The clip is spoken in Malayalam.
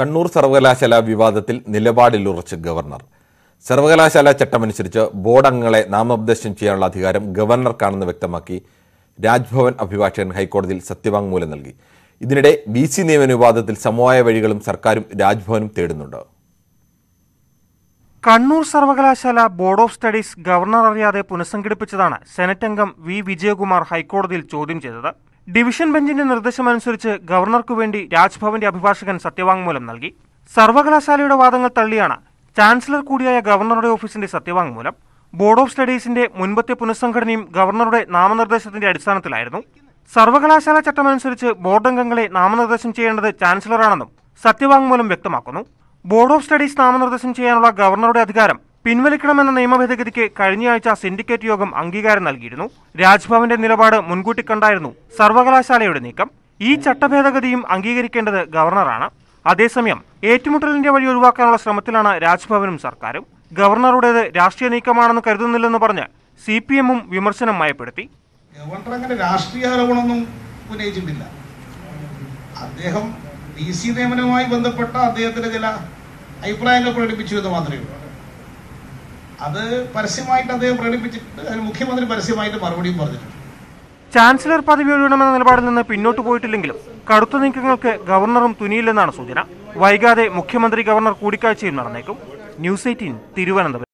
കണ്ണൂർ സർവകലാശാല വിവാദത്തിൽ നിലപാടിലുറച്ച് ഗവർണർ സർവകലാശാല ചട്ടമനുസരിച്ച് ബോർഡ് അംഗങ്ങളെ നാമനിർദ്ദേശം ചെയ്യാനുള്ള അധികാരം ഗവർണർക്കാണെന്ന് വ്യക്തമാക്കി രാജ്ഭവൻ അഭിഭാഷകൻ ഹൈക്കോടതിയിൽ സത്യവാങ്മൂലം നൽകി ഇതിനിടെ ബി സി നിയമന വിവാദത്തിൽ സമവായ വഴികളും സർക്കാരും രാജ്ഭവനും തേടുന്നുണ്ട് കണ്ണൂർ സർവകലാശാല ബോർഡ് ഓഫ് സ്റ്റഡീസ് ഗവർണർ അറിയാതെ പുനഃസംഘടിപ്പിച്ചതാണ് സെനറ്റ് അംഗം വി വിജയകുമാർ ഹൈക്കോടതിയിൽ ചോദ്യം ചെയ്തത് ഡിവിഷൻ ബെഞ്ചിന്റെ നിർദ്ദേശമനുസരിച്ച് ഗവർണർക്കു വേണ്ടി രാജ്ഭവന്റെ അഭിഭാഷകൻ സത്യവാങ്മൂലം നൽകി സർവകലാശാലയുടെ വാദങ്ങൾ തള്ളിയാണ് ചാൻസലർ കൂടിയായ ഗവർണറുടെ ഓഫീസിന്റെ സത്യവാങ്മൂലം ബോർഡ് ഓഫ് സ്റ്റഡീസിന്റെ മുൻപത്തെ പുനഃസംഘടനയും ഗവർണറുടെ നാമനിർദ്ദേശത്തിന്റെ അടിസ്ഥാനത്തിലായിരുന്നു സർവകലാശാല ചട്ടമനുസരിച്ച് ബോർഡ് അംഗങ്ങളെ നാമനിർദ്ദേശം ചെയ്യേണ്ടത് ചാൻസലറാണെന്നും സത്യവാങ്മൂലം വ്യക്തമാക്കുന്നു ബോർഡ് ഓഫ് സ്റ്റഡീസ് നാമനിർദ്ദേശം ചെയ്യാനുള്ള ഗവർണറുടെ അധികാരം പിൻവലിക്കണമെന്ന നിയമഭേദഗതിക്ക് കഴിഞ്ഞയാഴ്ച സിൻഡിക്കേറ്റ് യോഗം അംഗീകാരം നൽകിയിരുന്നു രാജ്ഭവന്റെ നിലപാട് മുൻകൂട്ടി കണ്ടായിരുന്നു സർവകലാശാലയുടെ നീക്കം ഈ ചട്ടഭേദഗതിയും അംഗീകരിക്കേണ്ടത് ഗവർണറാണ് അതേസമയം ഏറ്റുമുട്ടലിന്റെ വഴി ഒഴിവാക്കാനുള്ള ശ്രമത്തിലാണ് രാജ്ഭവനും സർക്കാരും ഗവർണറുടേത് രാഷ്ട്രീയ നീക്കമാണെന്ന് കരുതുന്നില്ലെന്ന് പറഞ്ഞ് സി പി എമ്മും വിമർശനം മയപ്പെടുത്തി അങ്ങനെ അദ്ദേഹം ബന്ധപ്പെട്ട അദ്ദേഹത്തിന്റെ ചില അഭിപ്രായങ്ങൾ പ്രകടിപ്പിച്ചു എന്ന് മാത്രമേ ഉള്ളൂ അത് പരസ്യമായിട്ട് അദ്ദേഹം പ്രകടിപ്പിച്ചിട്ട് അതിന് മുഖ്യമന്ത്രി പരസ്യമായിട്ട് മറുപടിയും പറഞ്ഞിട്ടുണ്ട് ചാൻസലർ പദവി ഒഴിയണമെന്ന നിലപാടിൽ നിന്ന് പിന്നോട്ട് പോയിട്ടില്ലെങ്കിലും കടുത്ത നീക്കങ്ങൾക്ക് ഗവർണറും തുനിയില്ലെന്നാണ് സൂചന വൈകാതെ മുഖ്യമന്ത്രി ഗവർണർ കൂടിക്കാഴ്ചയും നടന്നേക്കും ന്യൂസ് എയ്റ്റീൻ തിരുവനന്തപുരം